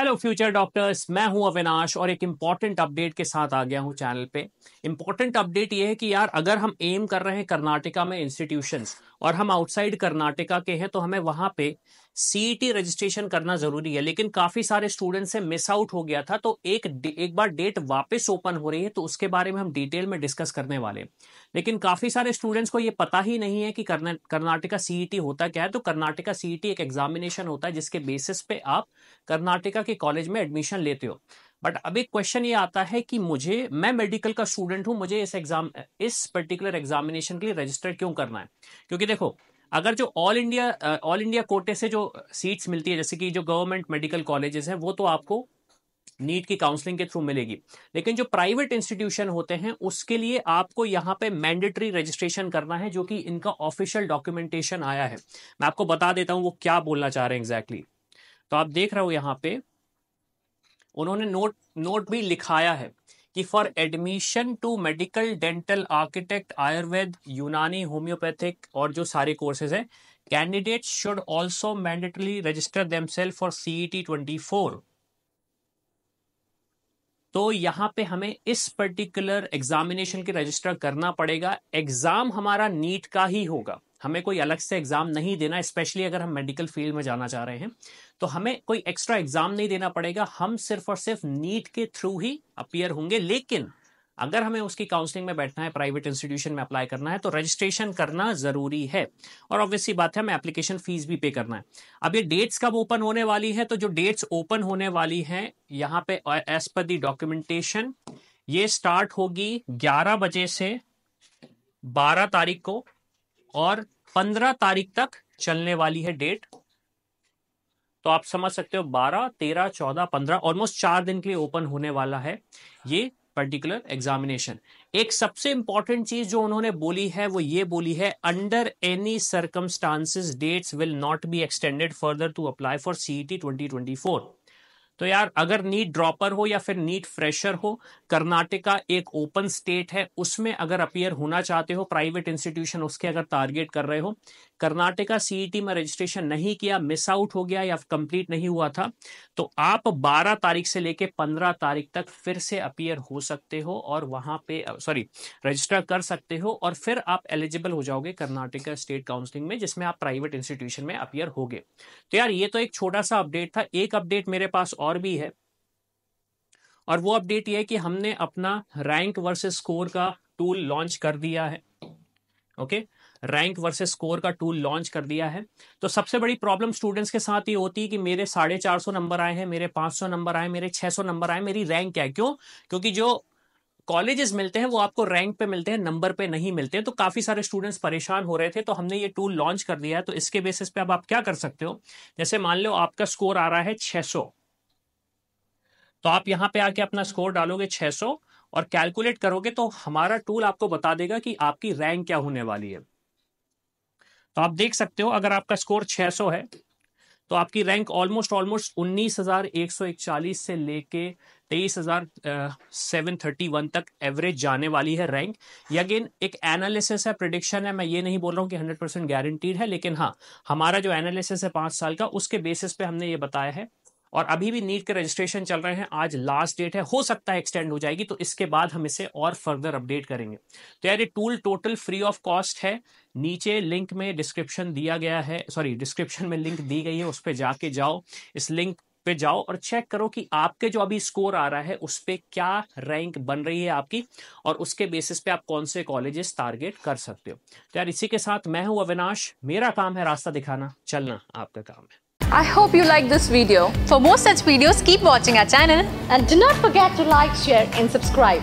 Hello future doctors मैं हूं अविनाश और एक इम्पॉर्टेंट अपडेट के साथ आ गया हूं चैनल पे इम्पॉर्टेंट अपडेट ये है कि यार अगर हम एम कर रहे हैं कर्नाटका में इंस्टीट्यूशंस और हम आउटसाइड कर्नाटका के हैं तो हमें वहां पे सीई रजिस्ट्रेशन e करना जरूरी है लेकिन काफी सारे स्टूडेंट्स से मिस आउट हो गया था तो एक एक बार डेट वापस ओपन हो रही है तो उसके बारे में हम डिटेल में डिस्कस करने वाले लेकिन काफी सारे स्टूडेंट्स को ये पता ही नहीं है कि कर्नाटका सीई e होता क्या है तो कर्नाटका सीई e एक एग्जामिनेशन होता है जिसके बेसिस पे आप कर्नाटका के कॉलेज में एडमिशन लेते हो बट अब एक क्वेश्चन ये आता है कि मुझे मैं मेडिकल का स्टूडेंट हूँ मुझे इस एग्जाम इस पर्टिकुलर एग्जामिनेशन के लिए रजिस्टर क्यों करना है क्योंकि देखो अगर जो ऑल इंडिया ऑल इंडिया कोटे से जो सीट्स मिलती है जैसे कि जो गवर्नमेंट मेडिकल कॉलेजेस हैं वो तो आपको नीट की काउंसलिंग के थ्रू मिलेगी लेकिन जो प्राइवेट इंस्टीट्यूशन होते हैं उसके लिए आपको यहाँ पे मैंडेटरी रजिस्ट्रेशन करना है जो कि इनका ऑफिशियल डॉक्यूमेंटेशन आया है मैं आपको बता देता हूँ वो क्या बोलना चाह रहे हैं एग्जैक्टली exactly. तो आप देख रहे हो यहाँ पे उन्होंने नोट नोट भी लिखाया है कि for admission to medical dental architect Ayurveda Unani homeopathic और जो सारे कोर्सेज हैं candidate should also mandatory register self for C T twenty four तो यहाँ पे हमें इस पर्टिकुलर एग्जामिनेशन के रजिस्टर करना पड़ेगा एग्जाम हमारा नीट का ही होगा हमें कोई अलग से एग्ज़ाम नहीं देना स्पेशली अगर हम मेडिकल फील्ड में जाना चाह रहे हैं तो हमें कोई एक्स्ट्रा एग्ज़ाम नहीं देना पड़ेगा हम सिर्फ और सिर्फ नीट के थ्रू ही अपियर होंगे लेकिन अगर हमें उसकी काउंसलिंग में बैठना है प्राइवेट इंस्टीट्यूशन में अप्लाई करना है तो रजिस्ट्रेशन करना ज़रूरी है और ऑब्वियसली बात है हमें एप्लीकेशन फ़ीस भी पे करना है अब ये डेट्स कब ओपन होने वाली है तो जो डेट्स ओपन होने वाली है यहाँ पे एज पर दी डॉक्यूमेंटेशन ये स्टार्ट होगी ग्यारह बजे से बारह तारीख को और पंद्रह तारीख तक चलने वाली है डेट तो आप समझ सकते हो बारह तेरह चौदह पंद्रह ऑलमोस्ट चार दिन के लिए ओपन होने वाला है ये पर्टिकुलर एग्जामिनेशन एक सबसे इंपॉर्टेंट चीज जो उन्होंने बोली है वो ये बोली है under any circumstances dates will not be extended further to apply for CET four तो यार अगर नीट ड्रॉपर हो या फिर नीट फ्रेशर हो कर्नाटका एक ओपन स्टेट है उसमें अगर अपियर होना चाहते हो प्राइवेट इंस्टीट्यूशन उसके अगर टारगेट कर रहे हो कर्नाटका सीईटी e में रजिस्ट्रेशन नहीं किया मिस आउट हो गया या कंप्लीट नहीं हुआ था तो आप 12 तारीख से लेके 15 तारीख तक फिर से अपियर हो सकते हो और वहां पे सॉरी रजिस्टर कर सकते हो और फिर आप एलिजिबल हो जाओगे कर्नाटका स्टेट काउंसिलिंग में जिसमें आप प्राइवेट इंस्टीट्यूशन में अपियर हो तो यार ये तो एक छोटा सा अपडेट था एक अपडेट मेरे पास और और भी है और वो अपडेट ये कि हमने अपना रैंक वर्सेस स्कोर का टूल लॉन्च कर दिया है ओके रैंक वर्सेस स्कोर का टूल लॉन्च कर दिया है तो सबसे बड़ी प्रॉब्लम स्टूडेंट्स के साथ ये होती है कि मेरे साढ़े चार सौ नंबर आए हैं मेरे पांच सौ नंबर आए मेरे छह सौ नंबर आए मेरी रैंक क्या है क्यों क्योंकि जो कॉलेजेस मिलते हैं वो आपको रैंक पे मिलते हैं नंबर पे नहीं मिलते हैं तो काफ़ी सारे स्टूडेंट्स परेशान हो रहे थे तो हमने ये टूल लॉन्च कर दिया है तो इसके बेसिस पे अब आप क्या कर सकते हो जैसे मान लो आपका स्कोर आ रहा है सौ तो आप यहाँ पे आके अपना स्कोर डालोगे 600 और कैलकुलेट करोगे तो हमारा टूल आपको बता देगा कि आपकी रैंक क्या होने वाली है तो आप देख सकते हो अगर आपका स्कोर 600 है तो आपकी रैंक ऑलमोस्ट ऑलमोस्ट उन्नीस हजार एक सौ इकचालीस से लेके तेईस हजार सेवन थर्टी वन तक एवरेज जाने वाली है रैंक ये अगेन एक एनालिसिस है प्रडिक्शन है मैं ये नहीं बोल रहा हूँ कि हंड्रेड परसेंट गारंटीड है लेकिन हाँ हमारा जो एनालिसिस है पाँच साल का उसके बेसिस पे हमने ये बताया है और अभी भी नीट के रजिस्ट्रेशन चल रहे हैं आज लास्ट डेट है हो सकता है एक्सटेंड हो जाएगी तो इसके बाद हम इसे और फर्दर अपडेट करेंगे तो यार ये tool total free of cost है नीचे लिंक में डिस्क्रिप्शन दिया गया है सॉरी डिस्क्रिप्शन में लिंक दी गई है उस पर जाके जाओ इस लिंक पे जाओ और चेक करो कि आपके जो अभी स्कोर आ रहा है उस पर क्या रैंक बन रही है आपकी और उसके बेसिस पे आप कौन से कॉलेजेस टारगेट कर सकते हो तो यार इसी के साथ मैं हूं अविनाश मेरा काम है रास्ता दिखाना चलना आपका काम है I hope you like this video. For more such videos, keep watching our channel. And do not forget to like, share and subscribe.